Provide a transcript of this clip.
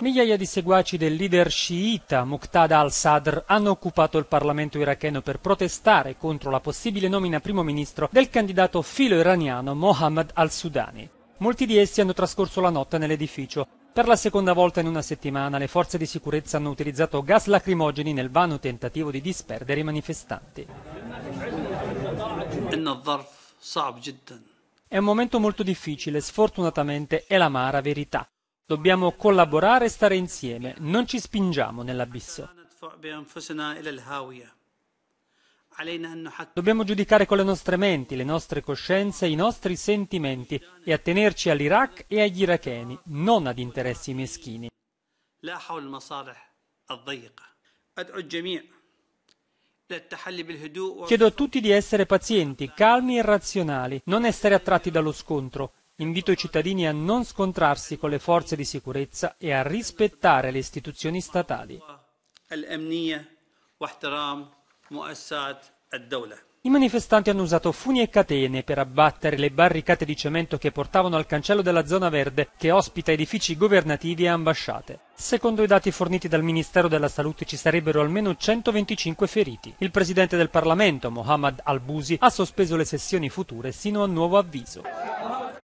Migliaia di seguaci del leader sciita Muqtada al-Sadr hanno occupato il Parlamento iracheno per protestare contro la possibile nomina primo ministro del candidato filo-iraniano Mohammad al-Sudani. Molti di essi hanno trascorso la notte nell'edificio. Per la seconda volta in una settimana le forze di sicurezza hanno utilizzato gas lacrimogeni nel vano tentativo di disperdere i manifestanti. È un momento molto difficile, sfortunatamente è la l'amara verità. Dobbiamo collaborare e stare insieme, non ci spingiamo nell'abisso. Dobbiamo giudicare con le nostre menti, le nostre coscienze, i nostri sentimenti e attenerci all'Iraq e agli iracheni, non ad interessi meschini. Chiedo a tutti di essere pazienti, calmi e razionali, non essere attratti dallo scontro, invito i cittadini a non scontrarsi con le forze di sicurezza e a rispettare le istituzioni statali. I manifestanti hanno usato funi e catene per abbattere le barricate di cemento che portavano al cancello della zona verde che ospita edifici governativi e ambasciate. Secondo i dati forniti dal Ministero della Salute ci sarebbero almeno 125 feriti. Il presidente del Parlamento, Mohammad Al-Busi, ha sospeso le sessioni future sino a nuovo avviso.